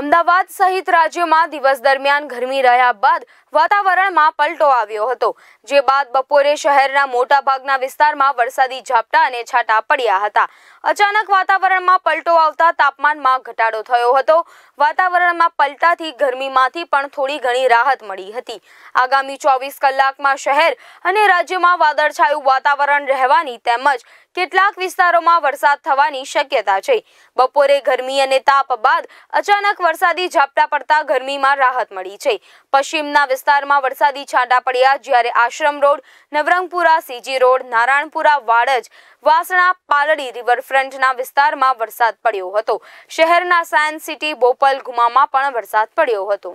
અમદાવાદ સહિત રાજ્યમાં દિવસ દરમિયાન ગરમી રહ્યા બાદ વાતાવરણમાં પલટો આવ્યો હતો જે બાદ બપોરે શહેરના મોટાભાગના વિસ્તારમાં વરસાદી ઝાપટા અને છાંટા પડ્યા હતા અચાનક વાતાવરણમાં પલટો આવતા તાપમાનમાં ઘટાડો થયો હતો વાતાવરણમાં પલટાથી ગરમીમાંથી પણ થોડી ઘણી રાહત મળી હતી આગામી ચોવીસ કલાકમાં શહેર અને રાજ્યમાં વાદળછાયું વાતાવરણ રહેવાની તેમજ કેટલાક વિસ્તારોમાં વરસાદ થવાની શક્યતા છે બપોરે ગરમી અને તાપ બાદ અચાનક વરસાદી ઝાપટા પડતા ગરમીમાં રાહત મળી છે પશ્ચિમના વિસ્તારમાં વરસાદી છાંટા પડ્યા જ્યારે Ashram road Navrangpura CG road Naranpura Vadaj Vasna Paldi રિવરફ્રન્ટના વિસ્તારમાં વરસાદ પડ્યો હતો શહેરના સાયન્સ સિટી બોપલ ગુમામાં પણ વરસાદ પડ્યો હતો